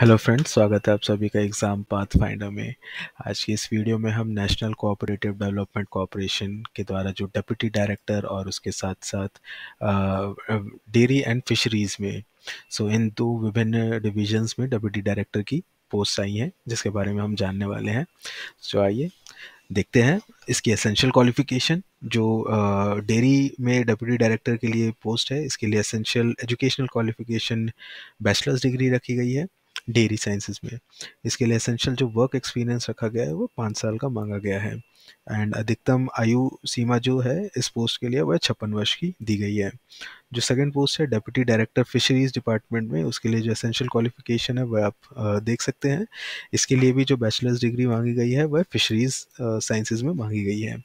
hello friends स्वागत है आप सभी का एग्ज़ाम पाथ फाइंडर में आज की इस वीडियो में हम नेशनल कोऑपरेटिव डेवलपमेंट कॉरपोरेशन के द्वारा जो डिप्टी डायरेक्टर और उसके साथ साथ डेयरी एंड फिशरीज़ में सो इन दो विभिन्न डिविजन्स में डिप्टी डायरेक्टर की पोस्ट आई हैं जिसके बारे में हम जानने वाले हैं सो आइए देखते हैं इसकी एसेंशियल क्वालिफिकेशन जो डेयरी में डिप्टी डायरेक्टर के लिए पोस्ट है इसके लिए essential educational qualification bachelor's degree रखी गई है डेयरी साइंसेज में इसके लिए एसेंशियल जो वर्क एक्सपीरियंस रखा गया है वो पाँच साल का मांगा गया है एंड अधिकतम आयु सीमा जो है इस पोस्ट के लिए वह छप्पन वर्ष की दी गई है जो सेकेंड पोस्ट है डेप्यूटी डायरेक्टर फिशरीज डिपार्टमेंट में उसके लिए जो एसेंशियल क्वालिफिकेशन है वह आप देख सकते हैं इसके लिए भी जो बैचलर्स डिग्री मांगी गई है वह फिशरीज साइंसेज में मांगी गई है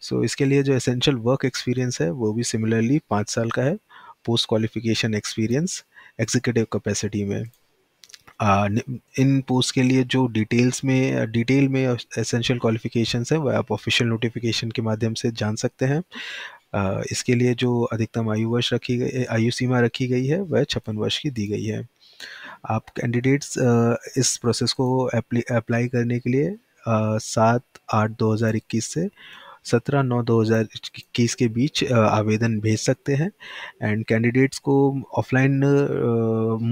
सो so, इसके लिए जो एसेंशियल वर्क एक्सपीरियंस है वो भी सिमिलरली पाँच साल का है post qualification experience executive capacity में इन पोस्ट के लिए जो डिटेल्स में डिटेल में एसेंशियल क्वालिफिकेशंस है वह आप ऑफिशियल नोटिफिकेशन के माध्यम से जान सकते हैं इसके लिए जो अधिकतम आयु वर्ष रखी गई आयु सीमा रखी गई है वह छप्पन वर्ष की दी गई है आप कैंडिडेट्स इस प्रोसेस को अप्लाई करने के लिए सात आठ दो हज़ार इक्कीस से सत्रह नौ दो हज़ार इक्कीस के बीच आवेदन भेज सकते हैं एंड कैंडिडेट्स को ऑफलाइन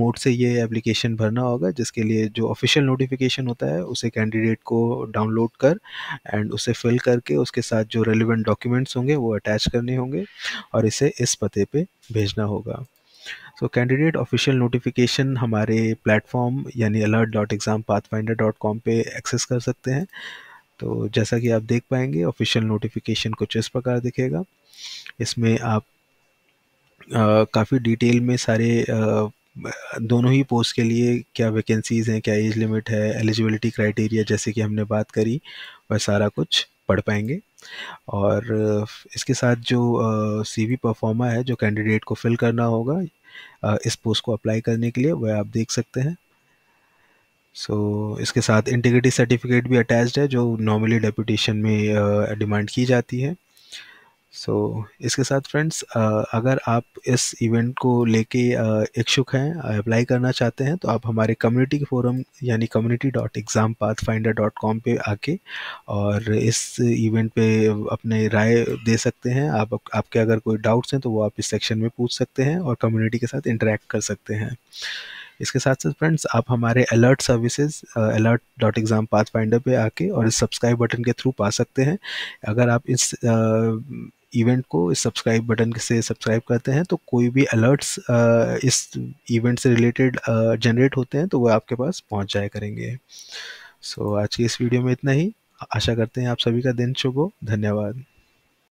मोड से ये एप्लीकेशन भरना होगा जिसके लिए जो ऑफिशियल नोटिफिकेशन होता है उसे कैंडिडेट को डाउनलोड कर एंड उसे फिल करके उसके साथ जो रेलिवेंट डॉक्यूमेंट्स होंगे वो अटैच करने होंगे और इसे इस पते पे भेजना होगा सो कैंडिडेट ऑफिशियल नोटिफिकेशन हमारे प्लेटफॉर्म यानी alert dot exam path finder dot com पर एक्सेस कर सकते हैं तो जैसा कि आप देख पाएंगे ऑफिशियल नोटिफिकेशन कुछ इस प्रकार दिखेगा इसमें आप काफ़ी डिटेल में सारे आ, दोनों ही पोस्ट के लिए क्या वैकेंसीज़ हैं क्या एज लिमिट है एलिजिबिलिटी क्राइटेरिया जैसे कि हमने बात करी वह सारा कुछ पढ़ पाएंगे और इसके साथ जो सी वी परफॉर्मा है जो कैंडिडेट को फिल करना होगा इस पोस्ट को अप्लाई करने के लिए वह आप देख सकते हैं सो so, इसके साथ इंटीग्रिटी सर्टिफिकेट भी अटैच्ड है जो नॉर्मली डेपूटेशन में डिमांड uh, की जाती है सो so, इसके साथ फ्रेंड्स uh, अगर आप इस इवेंट को लेके uh, इच्छुक हैं अप्लाई करना चाहते हैं तो आप हमारे कम्युनिटी के फोरम यानी community dot exam path finder dot com पर आके और इस इवेंट पे अपने राय दे सकते हैं आप आपके अगर कोई डाउट्स हैं तो वो आप इस सेक्शन में पूछ सकते हैं और कम्युनिटी के साथ इंटरेक्ट कर सकते हैं इसके साथ साथ फ्रेंड्स आप हमारे alert services alert dot exam path finder पर आके और इस सब्सक्राइब बटन के थ्रू पा सकते हैं अगर आप इस uh, इवेंट को इस सब्सक्राइब बटन से सब्सक्राइब करते हैं तो कोई भी अलर्ट्स इस इवेंट से रिलेटेड जनरेट होते हैं तो वह आपके पास पहुँच जाया करेंगे सो so, आज की इस वीडियो में इतना ही आशा करते हैं आप सभी का दिन शुभ हो धन्यवाद